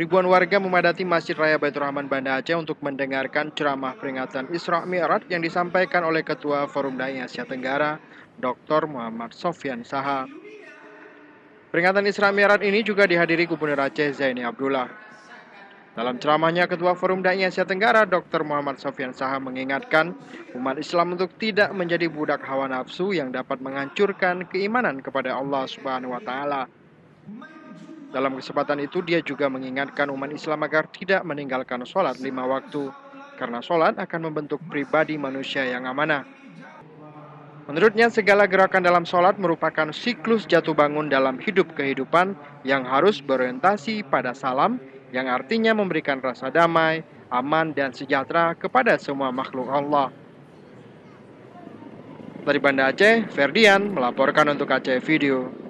Ribuan warga memadati Masjid Raya Baitur Rahman Banda Aceh untuk mendengarkan ceramah peringatan Isra Mi'raj yang disampaikan oleh Ketua Forum Dai Asia Tenggara, Dr. Muhammad Sofyan Saha. Peringatan Isra Mi'raj ini juga dihadiri Gubernur Aceh Zaini Abdullah. Dalam ceramahnya, Ketua Forum Dai Asia Tenggara, Dr. Muhammad Sofyan Saha mengingatkan umat Islam untuk tidak menjadi budak hawa nafsu yang dapat menghancurkan keimanan kepada Allah Subhanahu wa taala. Dalam kesempatan itu dia juga mengingatkan umat Islam agar tidak meninggalkan sholat lima waktu karena sholat akan membentuk pribadi manusia yang amanah. Menurutnya segala gerakan dalam sholat merupakan siklus jatuh bangun dalam hidup kehidupan yang harus berorientasi pada salam yang artinya memberikan rasa damai, aman, dan sejahtera kepada semua makhluk Allah. Dari Banda Aceh, Ferdian melaporkan untuk Aceh Video.